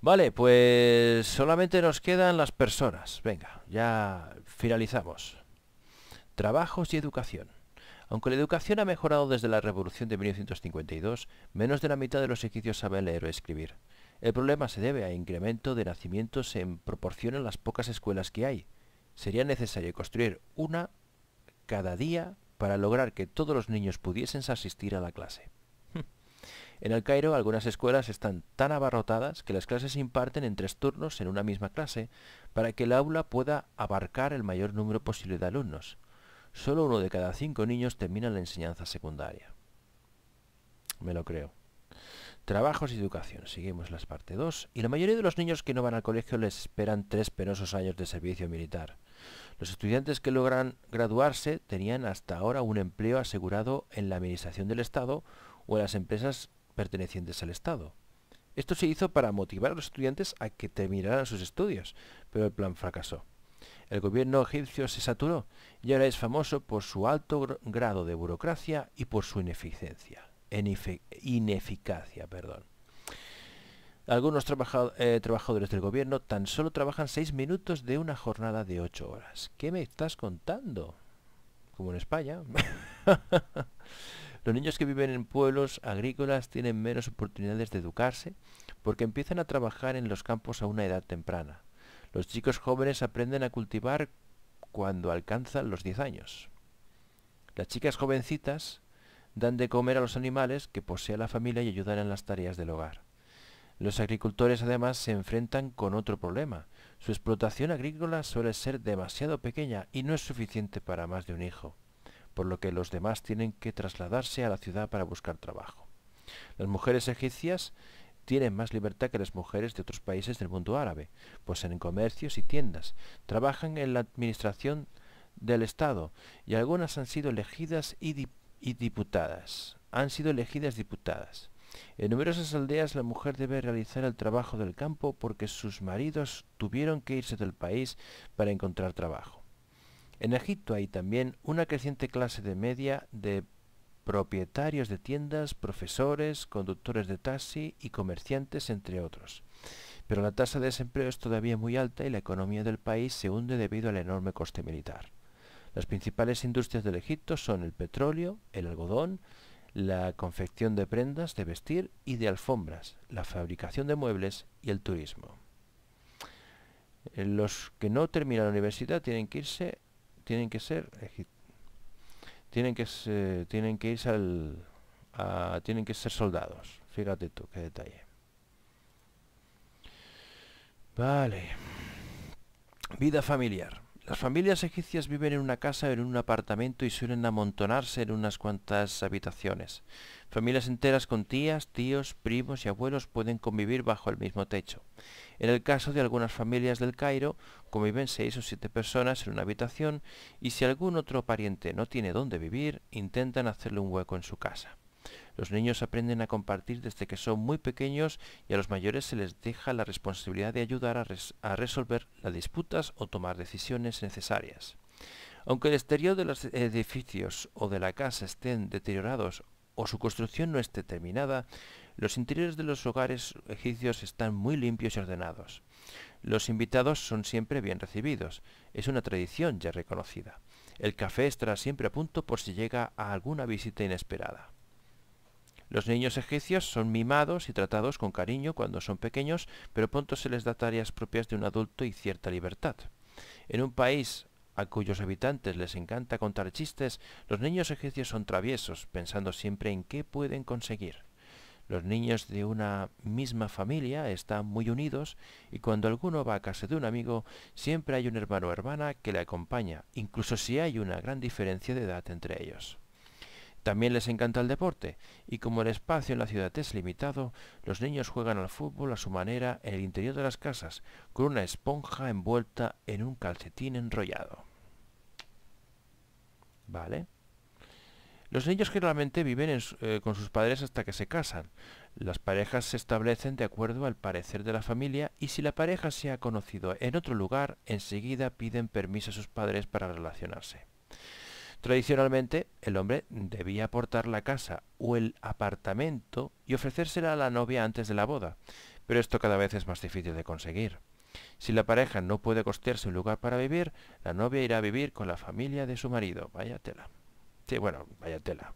Vale, pues solamente nos quedan las personas. Venga, ya finalizamos. Trabajos y educación. Aunque la educación ha mejorado desde la Revolución de 1952, menos de la mitad de los egipcios saben leer o escribir. El problema se debe a incremento de nacimientos en proporción a las pocas escuelas que hay. Sería necesario construir una cada día para lograr que todos los niños pudiesen asistir a la clase. En el Cairo algunas escuelas están tan abarrotadas que las clases se imparten en tres turnos en una misma clase para que el aula pueda abarcar el mayor número posible de alumnos solo uno de cada cinco niños termina la enseñanza secundaria. Me lo creo. Trabajos y educación. Seguimos las parte 2. Y la mayoría de los niños que no van al colegio les esperan tres penosos años de servicio militar. Los estudiantes que logran graduarse tenían hasta ahora un empleo asegurado en la administración del Estado o en las empresas pertenecientes al Estado. Esto se hizo para motivar a los estudiantes a que terminaran sus estudios, pero el plan fracasó. El gobierno egipcio se saturó y ahora es famoso por su alto grado de burocracia y por su ineficiencia. ineficacia, perdón. Algunos eh, trabajadores del gobierno tan solo trabajan seis minutos de una jornada de 8 horas. ¿Qué me estás contando? Como en España. Los niños que viven en pueblos agrícolas tienen menos oportunidades de educarse porque empiezan a trabajar en los campos a una edad temprana. Los chicos jóvenes aprenden a cultivar cuando alcanzan los 10 años. Las chicas jovencitas dan de comer a los animales que posee la familia y ayudan en las tareas del hogar. Los agricultores además se enfrentan con otro problema. Su explotación agrícola suele ser demasiado pequeña y no es suficiente para más de un hijo, por lo que los demás tienen que trasladarse a la ciudad para buscar trabajo. Las mujeres egipcias tienen más libertad que las mujeres de otros países del mundo árabe, pues en comercios y tiendas, trabajan en la administración del Estado y algunas han sido elegidas y, diputadas. Han sido elegidas diputadas. En numerosas aldeas la mujer debe realizar el trabajo del campo porque sus maridos tuvieron que irse del país para encontrar trabajo. En Egipto hay también una creciente clase de media de propietarios de tiendas, profesores, conductores de taxi y comerciantes, entre otros. Pero la tasa de desempleo es todavía muy alta y la economía del país se hunde debido al enorme coste militar. Las principales industrias del Egipto son el petróleo, el algodón, la confección de prendas de vestir y de alfombras, la fabricación de muebles y el turismo. Eh, los que no terminan la universidad tienen que irse, tienen que ser tienen que, tienen que al, tienen que ser soldados. Fíjate tú, qué detalle. Vale. Vida familiar. Las familias egipcias viven en una casa o en un apartamento y suelen amontonarse en unas cuantas habitaciones. Familias enteras con tías, tíos, primos y abuelos pueden convivir bajo el mismo techo. En el caso de algunas familias del Cairo, conviven seis o siete personas en una habitación y si algún otro pariente no tiene dónde vivir, intentan hacerle un hueco en su casa. Los niños aprenden a compartir desde que son muy pequeños y a los mayores se les deja la responsabilidad de ayudar a, resolver las disputas o tomar decisiones necesarias. Aunque el exterior de los edificios o de la casa estén deteriorados o su construcción no esté terminada, los interiores de los hogares egipcios están muy limpios y ordenados. Los invitados son siempre bien recibidos. Es una tradición ya reconocida. El café estará siempre a punto por si llega a alguna visita inesperada. Los niños egipcios son mimados y tratados con cariño cuando son pequeños, pero pronto se les da tareas propias de un adulto y cierta libertad. En un país a cuyos habitantes les encanta contar chistes, los niños egipcios son traviesos, pensando siempre en qué pueden conseguir. Los niños de una misma familia están muy unidos y cuando alguno va a casa de un amigo siempre hay un hermano o hermana que le acompaña, incluso si hay una gran diferencia de edad entre ellos. También les encanta el deporte, y como el espacio en la ciudad es limitado, los niños juegan al fútbol a su manera en el interior de las casas, con una esponja envuelta en un calcetín enrollado. ¿Vale? Los niños generalmente viven eh, con sus padres hasta que se casan. Las parejas se establecen de acuerdo al parecer de la familia y si la pareja se ha conocido en otro lugar, enseguida piden permiso a sus padres para relacionarse. Tradicionalmente, el hombre debía aportar la casa o el apartamento y ofrecérsela a la novia antes de la boda, pero esto cada vez es más difícil de conseguir. Si la pareja no puede costearse un lugar para vivir, la novia irá a vivir con la familia de su marido. Vaya tela. Sí, bueno, vaya tela.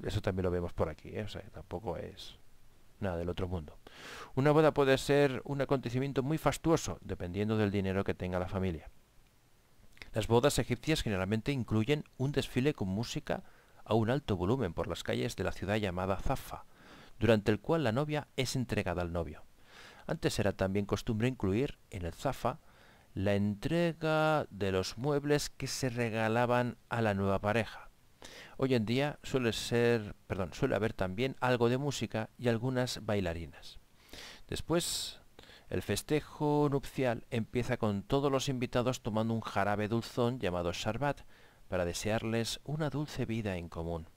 Eso también lo vemos por aquí, ¿eh? o sea, tampoco es nada del otro mundo. Una boda puede ser un acontecimiento muy fastuoso, dependiendo del dinero que tenga la familia. Las bodas egipcias generalmente incluyen un desfile con música a un alto volumen por las calles de la ciudad llamada Zafa, durante el cual la novia es entregada al novio. Antes era también costumbre incluir en el Zafa la entrega de los muebles que se regalaban a la nueva pareja. Hoy en día suele ser, perdón, suele haber también algo de música y algunas bailarinas. Después el festejo nupcial empieza con todos los invitados tomando un jarabe dulzón llamado Sharbat para desearles una dulce vida en común.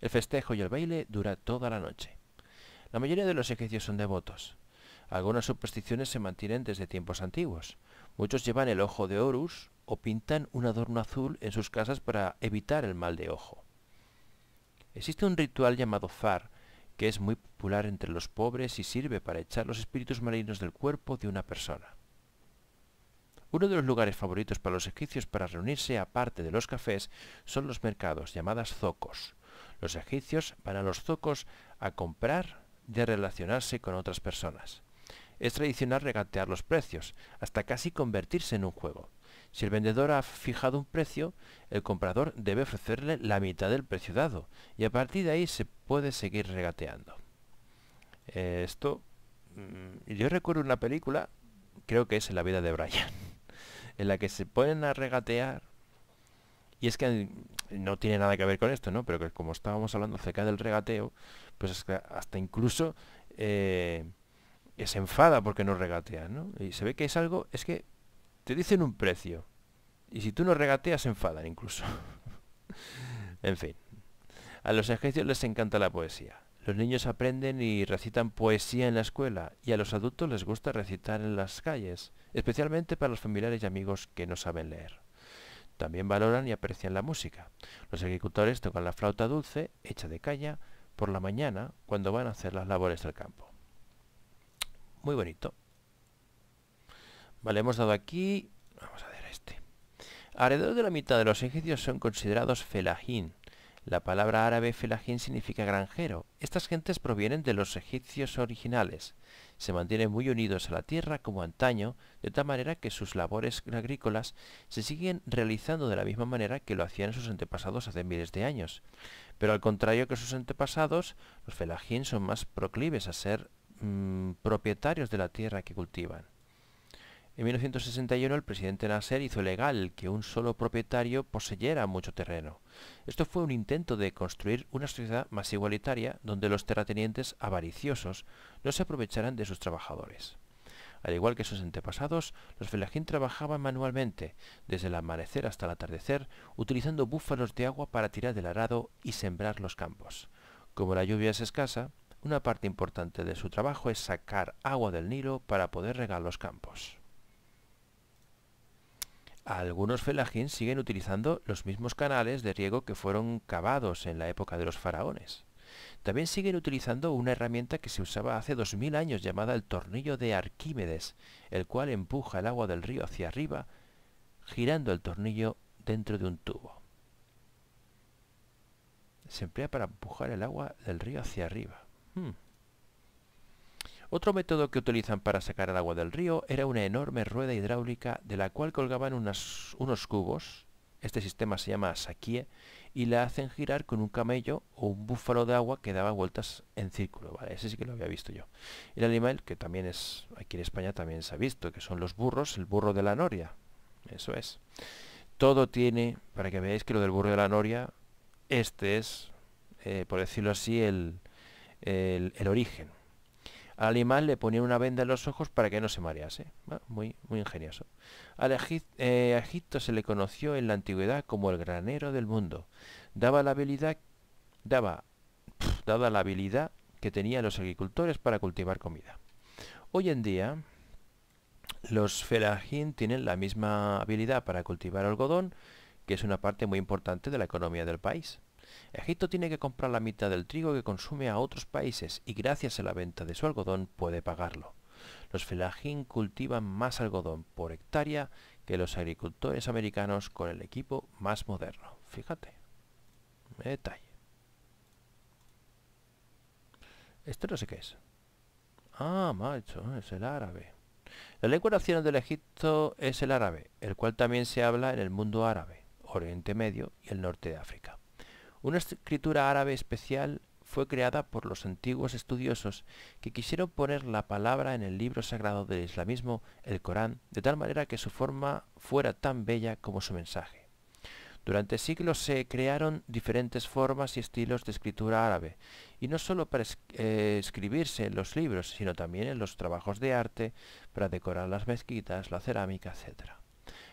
El festejo y el baile dura toda la noche. La mayoría de los egipcios son devotos. Algunas supersticiones se mantienen desde tiempos antiguos. Muchos llevan el ojo de Horus o pintan un adorno azul en sus casas para evitar el mal de ojo. Existe un ritual llamado Far, que es muy popular entre los pobres y sirve para echar los espíritus malignos del cuerpo de una persona. Uno de los lugares favoritos para los egipcios para reunirse aparte de los cafés son los mercados, llamadas zocos. Los egipcios van a los zocos a comprar y a relacionarse con otras personas. Es tradicional regatear los precios, hasta casi convertirse en un juego. Si el vendedor ha fijado un precio, el comprador debe ofrecerle la mitad del precio dado y a partir de ahí se puede seguir regateando. Eh, esto, mm, yo recuerdo una película, creo que es en la vida de Brian, en la que se ponen a regatear y es que no tiene nada que ver con esto, ¿no? Pero que como estábamos hablando acerca del regateo, pues es que hasta incluso eh, se enfada porque no regatea, ¿no? Y se ve que es algo, es que te dicen un precio. Y si tú no regateas, se enfadan incluso. en fin. A los egipcios les encanta la poesía. Los niños aprenden y recitan poesía en la escuela y a los adultos les gusta recitar en las calles, especialmente para los familiares y amigos que no saben leer. También valoran y aprecian la música. Los agricultores tocan la flauta dulce, hecha de calla, por la mañana cuando van a hacer las labores del campo. Muy bonito. Vale, hemos dado aquí... Vamos a ver este. Alrededor de la mitad de los egipcios son considerados felajín. La palabra árabe felajín significa granjero. Estas gentes provienen de los egipcios originales. Se mantienen muy unidos a la tierra como antaño, de tal manera que sus labores agrícolas se siguen realizando de la misma manera que lo hacían sus antepasados hace miles de años. Pero al contrario que sus antepasados, los felajín son más proclives a ser mm, propietarios de la tierra que cultivan. En 1961 el presidente Nasser hizo legal que un solo propietario poseyera mucho terreno. Esto fue un intento de construir una sociedad más igualitaria donde los terratenientes avariciosos no se aprovecharan de sus trabajadores. Al igual que sus antepasados, los felajín trabajaban manualmente, desde el amanecer hasta el atardecer, utilizando búfalos de agua para tirar del arado y sembrar los campos. Como la lluvia es escasa, una parte importante de su trabajo es sacar agua del Nilo para poder regar los campos algunos felajín siguen utilizando los mismos canales de riego que fueron cavados en la época de los faraones. También siguen utilizando una herramienta que se usaba hace 2000 años llamada el tornillo de Arquímedes, el cual empuja el agua del río hacia arriba girando el tornillo dentro de un tubo. Se emplea para empujar el agua del río hacia arriba. Hmm. Otro método que utilizan para sacar el agua del río era una enorme rueda hidráulica de la cual colgaban unos cubos, este sistema se llama saquie, y la hacen girar con un camello o un búfalo de agua que daba vueltas en círculo, Ese sí que lo había visto yo. El animal, que también es, aquí en España también se ha visto, que son los burros, el burro de la noria, eso es. Todo tiene, para que veáis que lo del burro de la noria, este es, eh, por decirlo así, el origen al animal le ponían una venda en los ojos para que no se marease. Ah, muy, muy ingenioso. A eh, Egipto se le conoció en la antigüedad como el granero del mundo. Daba la habilidad, la habilidad que tenían los agricultores para cultivar comida. Hoy en día, los felajín tienen la misma habilidad para cultivar algodón, que es una parte muy importante de la economía del país. Egipto tiene que comprar la mitad del trigo que consume a otros países y gracias a la venta de su algodón puede pagarlo. Los felajín cultivan más algodón por hectárea que los agricultores americanos con el equipo más moderno. Fíjate. Detalle. Este no sé qué es. Ah, macho, es el árabe. La lengua nacional del Egipto es el árabe, el cual también se habla en el mundo árabe, Oriente Medio y el norte de África. Una escritura árabe especial fue creada por los antiguos estudiosos que quisieron poner la palabra en el libro sagrado del islamismo, el Corán, de tal manera que su forma fuera tan bella como su mensaje. Durante siglos se crearon diferentes formas y estilos de escritura árabe, y no sólo para eh, escribirse en los libros, sino también en los trabajos de arte, para decorar las mezquitas, la cerámica, etc.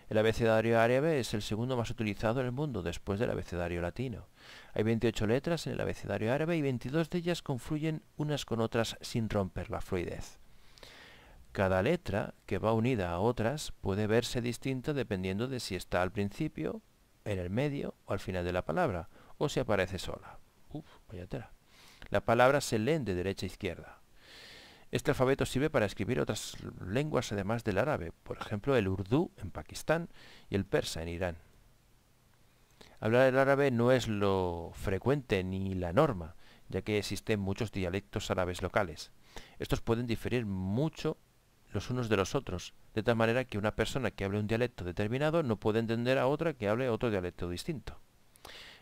El abecedario árabe es el segundo más utilizado en el mundo después del abecedario latino. Hay 28 letras en el abecedario árabe y 22 de ellas confluyen unas con otras sin romper la fluidez. Cada letra, que va unida a otras, puede verse distinta dependiendo de si está al principio, en el medio o al final de la palabra, o si aparece sola. Uf, vaya tela. La palabra se leen de derecha a izquierda. Este alfabeto sirve para escribir otras lenguas además del árabe, por ejemplo el urdu en Pakistán y el persa en Irán. Hablar el árabe no es lo frecuente ni la norma, ya que existen muchos dialectos árabes locales. Estos pueden diferir mucho los unos de los otros, de tal manera que una persona que hable un dialecto determinado no puede entender a otra que hable otro dialecto distinto.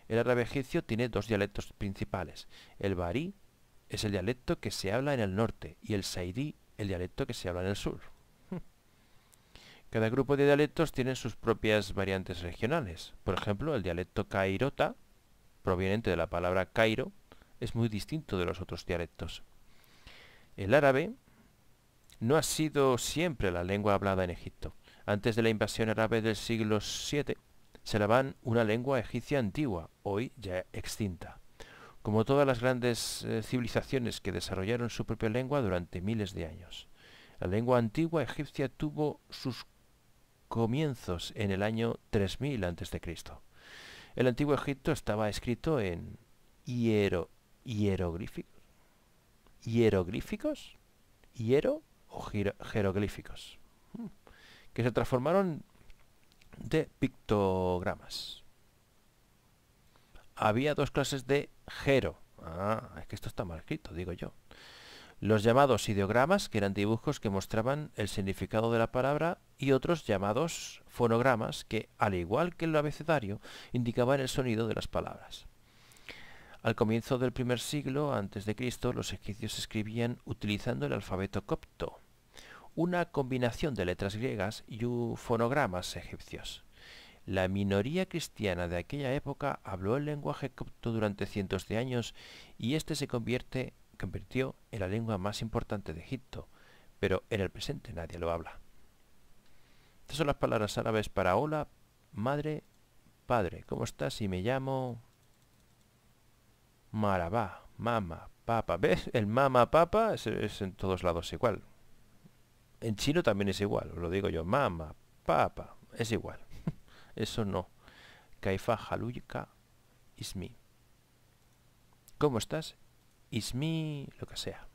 El árabe egipcio tiene dos dialectos principales, el barí es el dialecto que se habla en el norte y el saidi el dialecto que se habla en el sur. Cada grupo de dialectos tiene sus propias variantes regionales. Por ejemplo, el dialecto cairota, proveniente de la palabra Cairo, es muy distinto de los otros dialectos. El árabe no ha sido siempre la lengua hablada en Egipto. Antes de la invasión árabe del siglo VII, se la una lengua egipcia antigua, hoy ya extinta como todas las grandes eh, civilizaciones que desarrollaron su propia lengua durante miles de años. La lengua antigua egipcia tuvo sus comienzos en el año 3000 a.C. El antiguo Egipto estaba escrito en hiero, hieroglíficos. ¿Hieroglíficos? ¿Hiero o jeroglíficos? Hmm, que se transformaron de pictogramas había dos clases de gero. Ah, es que esto está mal escrito, digo yo. Los llamados ideogramas, que eran dibujos que mostraban el significado de la palabra, y otros llamados fonogramas, que, al igual que el abecedario, indicaban el sonido de las palabras. Al comienzo del primer siglo antes de Cristo, los egipcios escribían utilizando el alfabeto copto, una combinación de letras griegas y fonogramas egipcios. La minoría cristiana de aquella época habló el lenguaje copto durante cientos de años y este se convierte, convirtió en la lengua más importante de Egipto, pero en el presente nadie lo habla. Estas son las palabras árabes para hola, madre, padre. ¿Cómo estás? Y me llamo Marabá, mama, papa. ¿Ves? El mama, papa es, es en todos lados igual. En chino también es igual, os lo digo yo. Mama, papa, es igual. Eso no. kaifa Haluika Ismi. ¿Cómo estás? Ismi, lo que sea.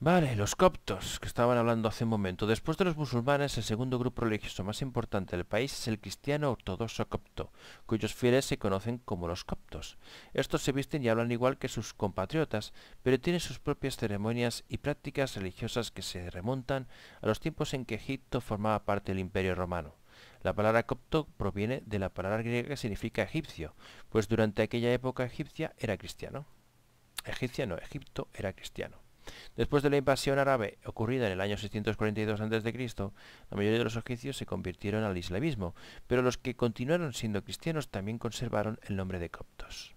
Vale, los coptos, que estaban hablando hace un momento. Después de los musulmanes, el segundo grupo religioso más importante del país es el cristiano ortodoxo copto, cuyos fieles se conocen como los coptos. Estos se visten y hablan igual que sus compatriotas, pero tienen sus propias ceremonias y prácticas religiosas que se remontan a los tiempos en que Egipto formaba parte del Imperio Romano. La palabra copto proviene de la palabra griega que significa egipcio, pues durante aquella época egipcia era cristiano. Egipcia no, Egipto era cristiano. Después de la invasión árabe ocurrida en el año 642 a.C., la mayoría de los egipcios se convirtieron al islamismo, pero los que continuaron siendo cristianos también conservaron el nombre de coptos.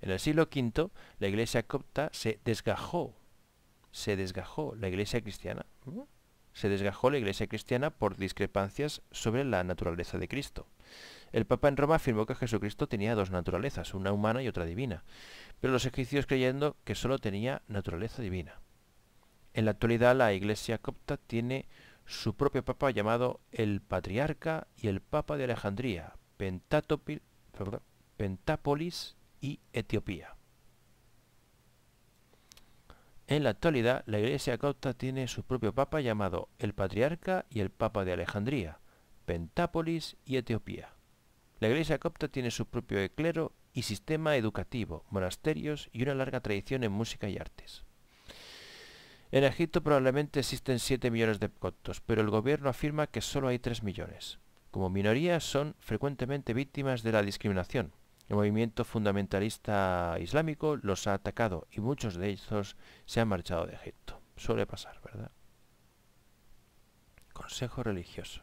En el siglo V, la iglesia copta se desgajó, se desgajó la iglesia cristiana, ¿Mm? se desgajó la iglesia cristiana por discrepancias sobre la naturaleza de Cristo. El Papa en Roma afirmó que Jesucristo tenía dos naturalezas, una humana y otra divina, pero los egipcios creyendo que solo tenía naturaleza divina. En la actualidad la Iglesia copta tiene su propio Papa llamado el Patriarca y el Papa de Alejandría, Pentápolis y Etiopía. En la actualidad, la Iglesia copta tiene su propio papa llamado el Patriarca y el Papa de Alejandría, Pentápolis y Etiopía. La iglesia copta tiene su propio clero y sistema educativo, monasterios y una larga tradición en música y artes. En Egipto probablemente existen 7 millones de coptos, pero el gobierno afirma que solo hay 3 millones. Como minoría son frecuentemente víctimas de la discriminación. El movimiento fundamentalista islámico los ha atacado y muchos de ellos se han marchado de Egipto. Suele pasar, ¿verdad? Consejo religioso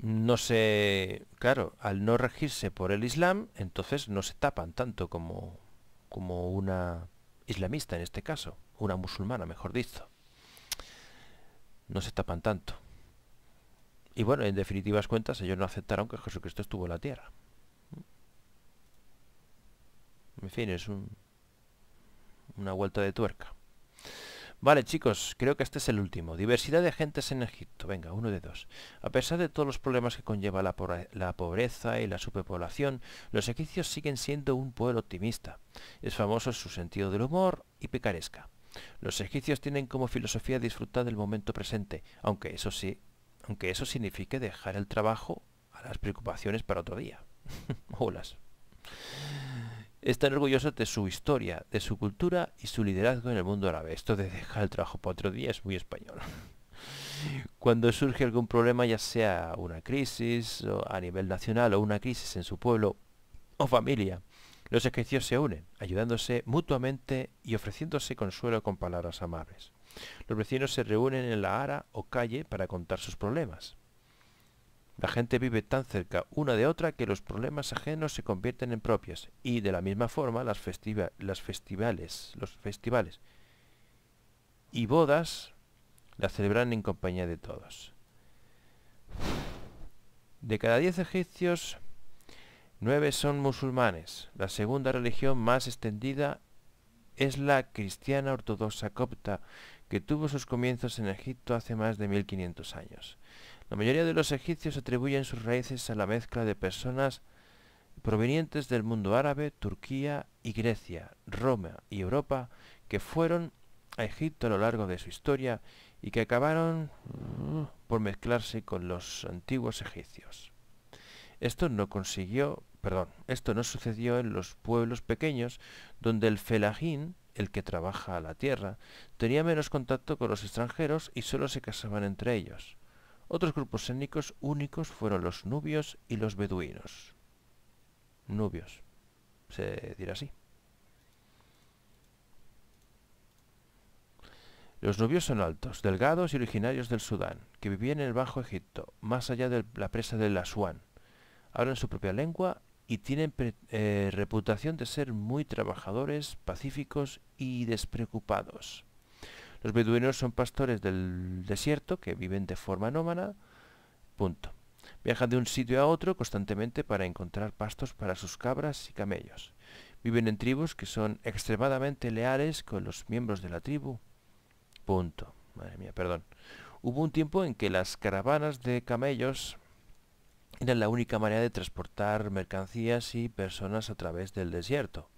no se, claro, al no regirse por el Islam, entonces no se tapan tanto como, como una islamista en este caso, una musulmana, mejor dicho. No se tapan tanto. Y bueno, en definitivas cuentas, ellos no aceptaron que Jesucristo estuvo en la tierra. En fin, es un, una vuelta de tuerca. Vale, chicos, creo que este es el último. Diversidad de agentes en Egipto. Venga, uno de dos. A pesar de todos los problemas que conlleva la, pobreza y la superpoblación, los egipcios siguen siendo un pueblo optimista. Es famoso su sentido del humor y picaresca. Los egipcios tienen como filosofía disfrutar del momento presente, aunque eso sí, aunque eso signifique dejar el trabajo a las preocupaciones para otro día. Holas están orgullosos de su historia, de su cultura y su liderazgo en el mundo árabe. Esto de dejar el trabajo para otro día es muy español. Cuando surge algún problema, ya sea una crisis a nivel nacional o una crisis en su pueblo o familia, los vecinos se unen, ayudándose mutuamente y ofreciéndose consuelo con palabras amables. Los vecinos se reúnen en la ara o calle para contar sus problemas. La gente vive tan cerca una de otra que los problemas ajenos se convierten en propias y de la misma forma las, festivales, los festivales y bodas las celebran en compañía de todos. De cada diez egipcios, nueve son musulmanes. La segunda religión más extendida es la cristiana ortodoxa copta, que tuvo sus comienzos en Egipto hace más de 1500 años. La mayoría de los egipcios atribuyen sus raíces a la mezcla de personas provenientes del mundo árabe, Turquía y Grecia, Roma y Europa, que fueron a Egipto a lo largo de su historia y que acabaron por mezclarse con los antiguos egipcios. Esto no consiguió, perdón, esto no sucedió en los pueblos pequeños donde el felajín, el que trabaja a la tierra, tenía menos contacto con los extranjeros y solo se casaban entre ellos. Otros grupos étnicos únicos fueron los nubios y los beduinos. Nubios, se dirá así. Los nubios son altos, delgados y originarios del Sudán, que vivían en el Bajo Egipto, más allá de la presa del Asuán. Hablan su propia lengua y tienen eh, reputación de ser muy trabajadores, pacíficos y despreocupados. Los beduinos son pastores del desierto que viven de forma nómada. Punto. Viajan de un sitio a otro constantemente para encontrar pastos para sus cabras y camellos. Viven en tribus que son extremadamente leales con los miembros de la tribu. Punto. Madre mía, perdón. Hubo un tiempo en que las caravanas de camellos eran la única manera de transportar mercancías y personas a través del desierto.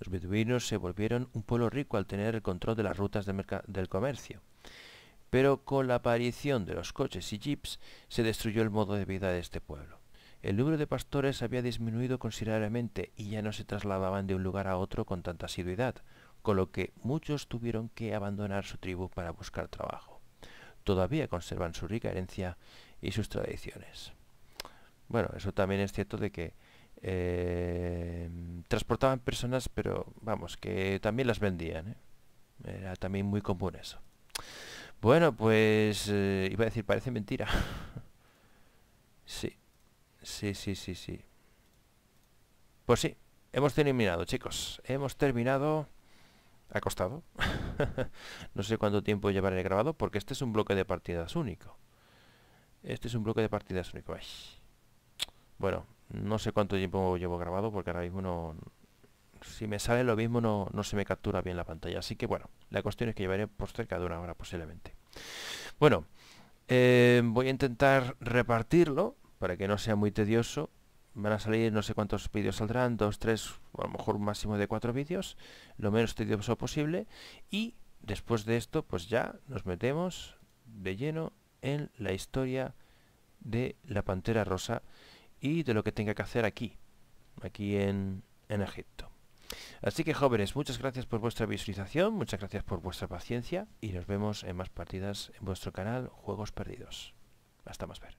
Los beduinos se volvieron un pueblo rico al tener el control de las rutas del comercio. Pero con la aparición de los coches y jeeps se destruyó el modo de vida de este pueblo. El número de pastores había disminuido considerablemente y ya no se trasladaban de un lugar a otro con tanta asiduidad, con lo que muchos tuvieron que abandonar su tribu para buscar trabajo. Todavía conservan su rica herencia y sus tradiciones. Bueno, eso también es cierto de que eh, transportaban personas, pero vamos, que también las vendían. ¿eh? Era también muy común eso. Bueno, pues eh, iba a decir, parece mentira. sí, sí, sí, sí, sí. Pues sí, hemos terminado, chicos. Hemos terminado... Ha costado. no sé cuánto tiempo llevaré grabado, porque este es un bloque de partidas único. Este es un bloque de partidas único. Bueno, no sé cuánto tiempo llevo grabado porque ahora mismo no... Si me sale lo mismo no, no se me captura bien la pantalla. Así que bueno, la cuestión es que llevaré por cerca de una hora posiblemente. Bueno, eh, voy a intentar repartirlo para que no sea muy tedioso. Van a salir no sé cuántos vídeos saldrán, dos, tres, a lo mejor un máximo de cuatro vídeos, lo menos tedioso posible. Y después de esto, pues ya nos metemos de lleno en la historia de la Pantera Rosa y de lo que tenga que hacer aquí, aquí en, Egipto. Así que jóvenes, muchas gracias por vuestra visualización, muchas gracias por vuestra paciencia y nos vemos en más partidas en vuestro canal Juegos Perdidos. Hasta más ver.